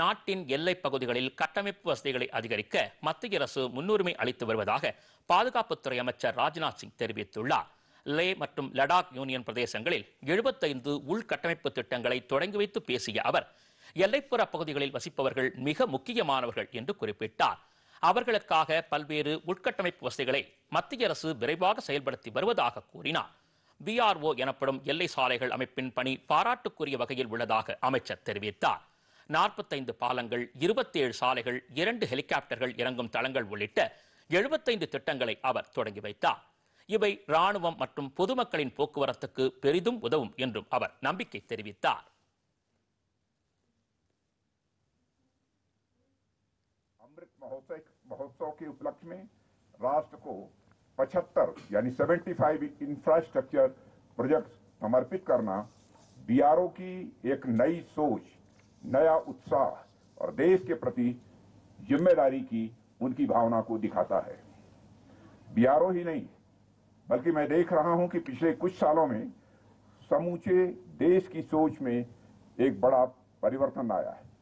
நாட்டின் எல்லைப் பகுதிகளில் கட்டமைப்பு வசதிகளை அதிகரிக்க மத்திய அரசு முன்னுரிமை அளித்து வருவதாக பாதுகாப்புத்துறை அமைச்சர் ராஜ்நாத் சிங் தெரிவித்துள்ளார் லே மற்றும் லடாக் யூனியன் பிரதேசங்களில் எழுபத்தைந்து உள்கட்டமைப்பு திட்டங்களை தொடங்கி வைத்து பேசிய அவர் எல்லைப்புற பகுதிகளில் வசிப்பவர்கள் மிக முக்கியமானவர்கள் என்று குறிப்பிட்டார் அவர்களுக்காக பல்வேறு உள்கட்டமைப்பு வசதிகளை மத்திய அரசு விரைவாக செயல்படுத்தி வருவதாக கூறினார் பிஆர்ஓ எனப்படும் எல்லை சாலைகள் அமைப்பின் பணி பாராட்டுக்குரிய வகையில் உள்ளதாக அமைச்சர் தெரிவித்தார் நாற்பத்தைந்து பாலங்கள் ஏழு சாலைகள் இரண்டு ஹெலிகாப்டர்கள் இறங்கும் தளங்கள் உள்ளிட்ட எழுபத்தைந்து திட்டங்களை அவர் தொடங்கி வைத்தார் இவை ராணுவம் மற்றும் பொதுமக்களின் போக்குவரத்துக்கு பெரிதும் உதவும் என்றும் அவர் நம்பிக்கை தெரிவித்தார் अमृत महोत्सव महोत्सव के इंफ्रास्ट्रक्चर प्रोजेक्ट समर्पित करना बीआरओ की एक नई सोच नया उत्साह और देश के प्रति जिम्मेदारी की उनकी भावना को दिखाता है बीआरओ ही नहीं बल्कि मैं देख रहा हूं कि पिछले कुछ सालों में समूचे देश की सोच में एक बड़ा परिवर्तन आया है